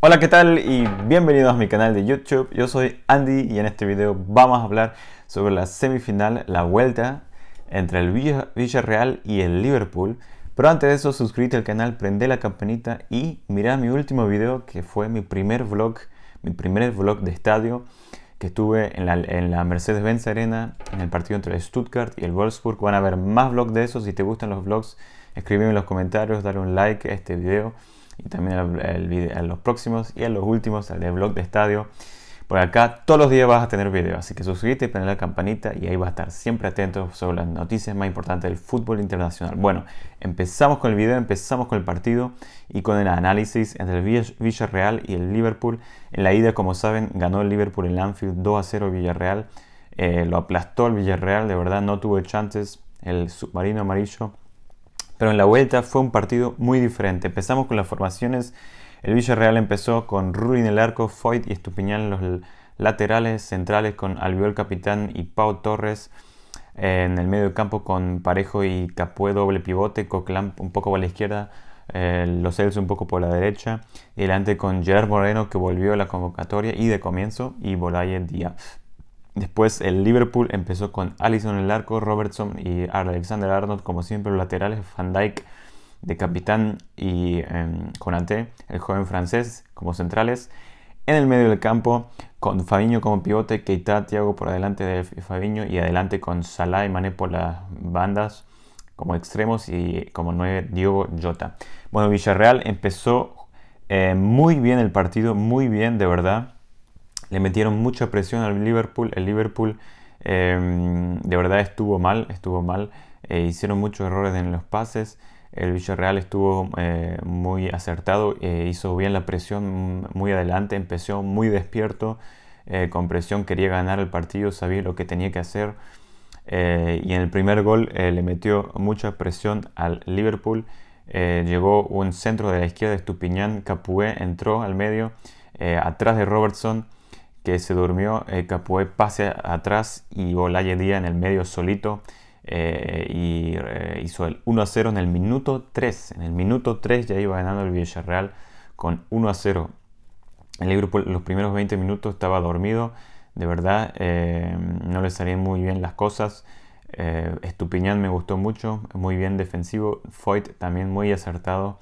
Hola, ¿qué tal? Y bienvenidos a mi canal de YouTube. Yo soy Andy y en este video vamos a hablar sobre la semifinal, la vuelta entre el Villarreal y el Liverpool. Pero antes de eso, suscríbete al canal, prende la campanita y mira mi último video que fue mi primer vlog, mi primer vlog de estadio que estuve en la, Mercedes-Benz Arena en el partido entre el Stuttgart y el Wolfsburg. Van a ver más vlogs de eso. Si te gustan los vlogs, escríbeme en los comentarios, dale un like a este video y también el, video, los próximos y en los últimos de blog de estadio. Por acá todos los días vas a tener video, así que suscríbete y a la campanita y ahí vas a estar siempre atento sobre las noticias más importantes del fútbol internacional. Bueno, empezamos con el video, empezamos con el partido y con el análisis entre el Villarreal y el Liverpool. En la ida, como saben, ganó el Liverpool en Anfield 2 a 0 Villarreal. Eh, lo aplastó el Villarreal, de verdad no tuvo chances el submarino amarillo pero en la vuelta fue un partido muy diferente. Empezamos con las formaciones. El Villarreal empezó con Rui en el arco, Foyt y Estupiñán en los laterales centrales con Albiol Capitán y Pau Torres. En el medio de campo con Parejo y Capué doble pivote, Coquelin un poco por la izquierda, eh, Los Elso un poco por la derecha. Y delante con Gerard Moreno que volvió a la convocatoria y de comienzo y Bolaye Díaz. Después el Liverpool empezó con Allison en el arco, Robertson y Alexander Arnold como siempre los laterales, Van Dyke, de capitán y eh, el joven francés, como centrales. En el medio del campo, con Fabiño como pivote, Keita, Thiago por adelante de Fabiño y adelante con Salah y Mané por las bandas como extremos y como nueve Diego Jota. Bueno, Villarreal empezó eh, muy bien el partido, muy bien de verdad. Le metieron mucha presión al Liverpool. El Liverpool em, de verdad estuvo mal, estuvo mal. Eh, hicieron muchos errores en los pases. El Villarreal estuvo eh, muy acertado, eh, hizo bien la presión mm, muy adelante, empezó muy despierto, con presión quería ganar el partido, sabía lo que tenía que hacer. y en el primer gol le metió mucha presión al Liverpool. llegó un centro de la izquierda de Estupiñán, Capué entró al medio, atrás de Robertson se durmió, eh, Capoe pase atrás y Olaye día en el medio solito eh, y eh, hizo el 1 a 0 en el minuto 3. En el minuto 3 ya iba ganando el Villarreal con 1 a 0. El grupo los primeros 20 minutos estaba dormido, de verdad no le salían muy bien las cosas. Estupiñán me gustó mucho, muy bien defensivo. Foyt también muy acertado,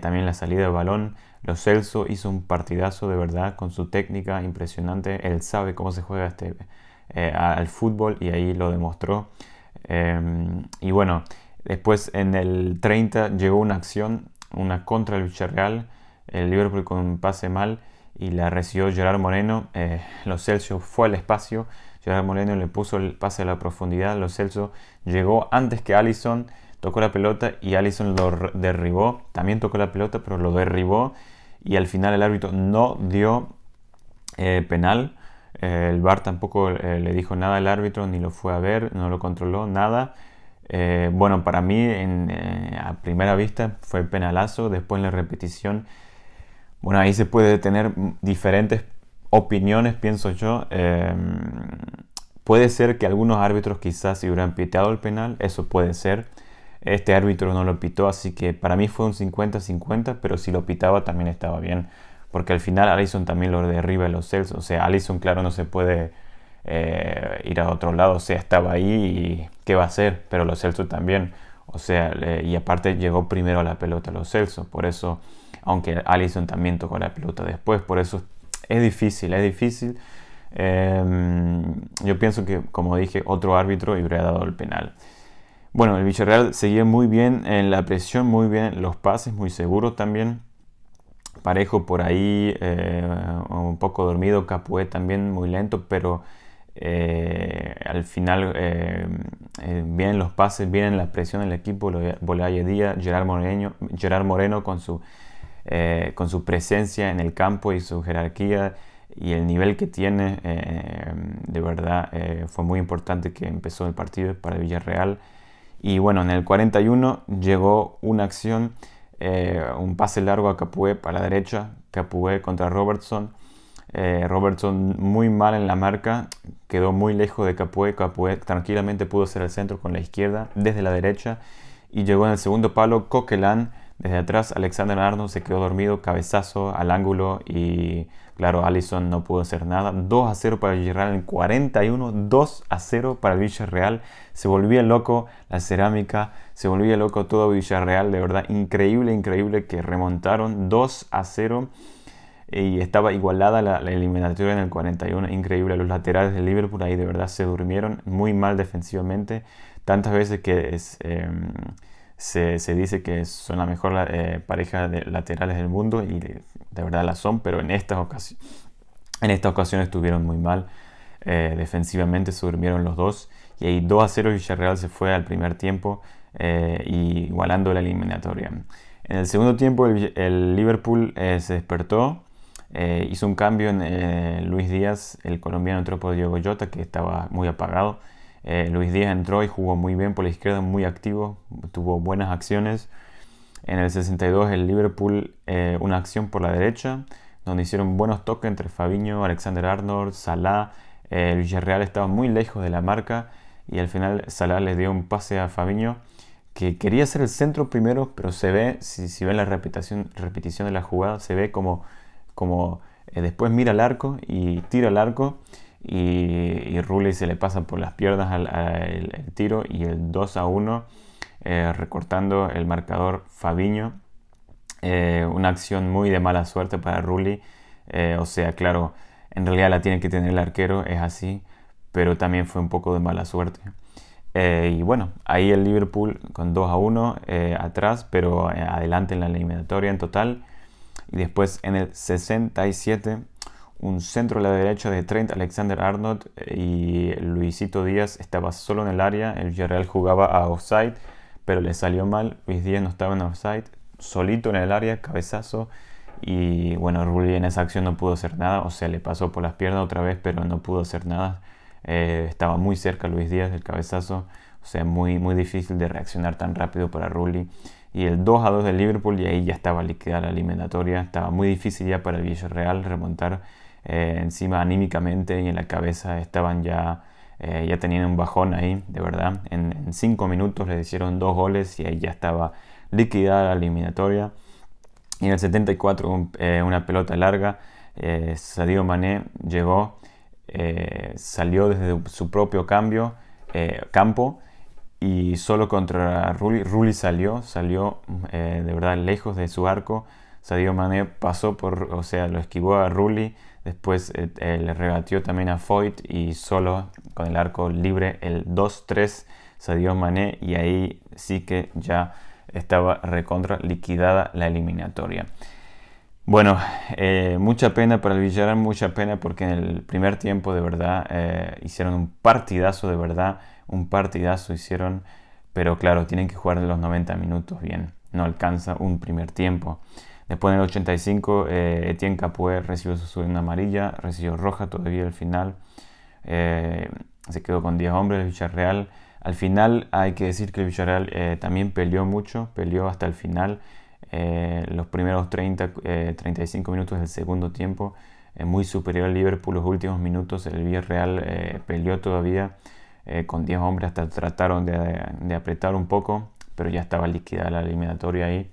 también la salida del balón. Los Celso hizo un partidazo de verdad con su técnica impresionante. Él sabe cómo se juega este, eh, al fútbol y ahí lo demostró. Eh, y bueno, después en el 30 llegó una acción, una contra el El Liverpool con un pase mal y la recibió Gerard Moreno. Eh, los Celso fue al espacio. Gerard Moreno le puso el pase a la profundidad. Los Celso llegó antes que Allison tocó la pelota y Allison lo derribó. También tocó la pelota, pero lo derribó. Y al final el árbitro no dio eh, penal. Eh, el VAR tampoco eh, le dijo nada al árbitro, ni lo fue a ver, no lo controló, nada. bueno, para mí a primera vista fue penalazo. Después en la repetición, bueno, ahí se puede tener diferentes opiniones, pienso yo. Em, puede ser que algunos árbitros quizás se hubieran piteado el penal, eso puede ser este árbitro no lo pitó, así que para mí fue un 50-50, pero si lo pitaba también estaba bien. Porque al final Allison también lo derriba en los Celso. O sea, Allison, claro, no se puede eh, ir a otro lado. O sea, estaba ahí y qué va a hacer. Pero los Celso también. O sea, y aparte llegó primero a la pelota los Celso. Por eso, aunque Allison también tocó la pelota después. Por eso es difícil, es difícil. Em, yo pienso que, como dije, otro árbitro y hubiera dado el penal. Bueno, el Villarreal seguía muy bien en la presión, muy bien los pases, muy seguros también. Parejo por ahí, eh, un poco dormido, Capué también muy lento, pero eh, al final eh, bien eh, los pases, bien la presión del equipo, Bolaya Díaz, Gerard Moreno, Gerard Moreno con, su, con su presencia en el campo y su jerarquía y el nivel que tiene, de verdad fue muy importante que empezó el partido para Villarreal. Y bueno, en el 41 llegó una acción, eh, un pase largo a Capué para la derecha, Capué contra Robertson. Eh, Robertson muy mal en la marca, quedó muy lejos de Capué. Capué tranquilamente pudo hacer el centro con la izquierda desde la derecha y llegó en el segundo palo Coquelin. Desde atrás Alexander Arnold se quedó dormido, cabezazo al ángulo y Claro, Allison no pudo hacer nada. 2 a 0 para Villarreal en el 41. 2 a 0 para Villarreal. Se volvía loco la cerámica. Se volvía loco todo Villarreal. De verdad, increíble, increíble que remontaron 2 a 0. Y estaba igualada la, eliminatoria en el 41. Increíble. Los laterales de Liverpool ahí de verdad se durmieron muy mal defensivamente. Tantas veces que es... Em, se, dice que son la mejor eh, pareja de laterales del mundo y de, verdad la son, pero en estas ocasiones, esta ocasión estuvieron muy mal. Eh, defensivamente se durmieron los dos y ahí 2 a 0 Villarreal se fue al primer tiempo eh, igualando la eliminatoria. En el segundo tiempo el, Liverpool se despertó, hizo un cambio en Luis Díaz, el colombiano entró por Diego que estaba muy apagado eh, Luis Díaz entró y jugó muy bien por la izquierda, muy activo, tuvo buenas acciones. En el 62 el Liverpool, eh, una acción por la derecha, donde hicieron buenos toques entre Fabiño, Alexander Arnold, Salah. Eh, el Villarreal estaba muy lejos de la marca y al final Salah le dio un pase a Fabiño que quería ser el centro primero, pero se ve, si, si ven la repetición, repetición de la jugada, se ve como, como después mira el arco y tira el arco y, y Rulli se le pasa por las piernas al, tiro y el 2 a 1 eh, recortando el marcador Fabiño. Eh, una acción muy de mala suerte para Rulli. Eh, o sea, claro, en realidad la tiene que tener el arquero, es así, pero también fue un poco de mala suerte. y bueno, ahí el Liverpool con 2 a 1 atrás, pero adelante en la eliminatoria en total. Y después en el 67 un centro a la derecha de Trent Alexander-Arnold eh, y Luisito Díaz estaba solo en el área, el Villarreal jugaba a offside, pero le salió mal, Luis Díaz no estaba en offside, solito en el área, cabezazo, y bueno, Rulli en esa acción no pudo hacer nada, o sea, le pasó por las piernas otra vez, pero no pudo hacer nada, eh, estaba muy cerca Luis Díaz del cabezazo, o sea, muy, muy difícil de reaccionar tan rápido para Rulli. Y el 2 a 2 de Liverpool, y ahí ya estaba liquidada la eliminatoria. Estaba muy difícil ya para el Villarreal remontar eh, encima anímicamente y en la cabeza estaban ya, eh, ya tenían un bajón ahí, de verdad. En, cinco minutos le hicieron dos goles y ahí ya estaba liquidada la eliminatoria. Y en el 74 eh, una pelota larga, Sadio Mané llegó, salió desde su propio cambio, campo y solo contra Rulli, Rulli salió, salió de verdad lejos de su arco Sadio Mané pasó por, o sea, lo esquivó a Rulli, después eh, eh, le rebatió también a Foyt y solo con el arco libre el 2-3 Sadio Mané y ahí sí que ya estaba recontra liquidada la eliminatoria. Bueno, eh, mucha pena para el Villarán, mucha pena porque en el primer tiempo de verdad hicieron un partidazo, de verdad, un partidazo hicieron, pero claro, tienen que jugar los 90 minutos bien, no alcanza un primer tiempo. Después en el 85 eh, Etienne Capoue recibió su una amarilla, recibió roja todavía al final. Eh, se quedó con 10 hombres el Villarreal. Al final hay que decir que el Villarreal eh, también peleó mucho, peleó hasta el final. los primeros 30, 35 minutos del segundo tiempo, muy superior al Liverpool los últimos minutos. El Villarreal peleó todavía con 10 hombres, hasta trataron de, de apretar un poco, pero ya estaba liquidada la eliminatoria ahí.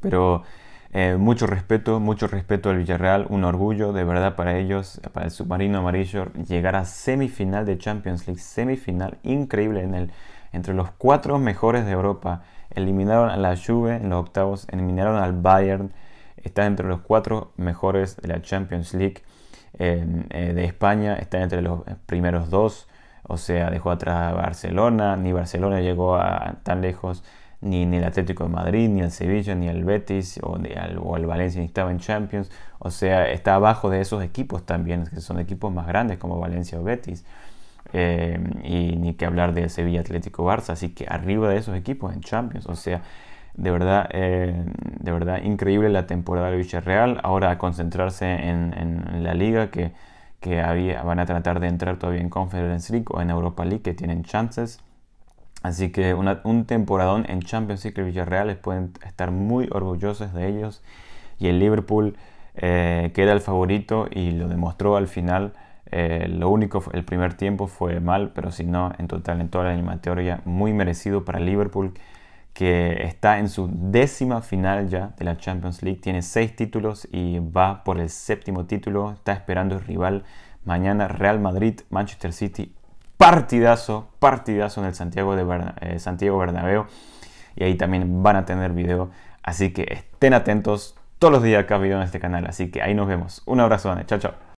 Pero eh, mucho respeto, mucho respeto al Villarreal, un orgullo de verdad para ellos, para el submarino amarillo, llegar a semifinal de Champions League, semifinal increíble en el, entre los cuatro mejores de Europa. Eliminaron a la Juve en los octavos, eliminaron al Bayern, está entre los cuatro mejores de la Champions League eh, de España, Están entre los primeros dos, o sea, dejó atrás a Barcelona, ni Barcelona llegó tan lejos ni, el Atlético de Madrid, ni el Sevilla, ni el Betis o, el Valencia ni estaba en Champions. O sea, está abajo de esos equipos también, que son equipos más grandes como Valencia o Betis. Eh, y ni que hablar de Sevilla Atlético Barça. Así que arriba de esos equipos en Champions. O sea, de verdad, eh, de verdad increíble la temporada del Villarreal. Ahora a concentrarse en, la liga que, había, van a tratar de entrar todavía en Conference League o en Europa League que tienen chances. Así que un temporadón en Champions League el Villarreal pueden estar muy orgullosos de ellos. Y el Liverpool, eh, que era el favorito y lo demostró al final. Eh, lo único, el primer tiempo fue mal, pero si no, en total, en toda la animatoria, muy merecido para Liverpool, que está en su décima final ya de la Champions League. Tiene seis títulos y va por el séptimo título. Está esperando el rival mañana Real Madrid, Manchester City partidazo, partidazo en el Santiago, de eh, Bernabéu. Y ahí también van a tener video. Así que estén atentos todos los días acá video en este canal. Así que ahí nos vemos. Un abrazo, Dani. Chao, chao.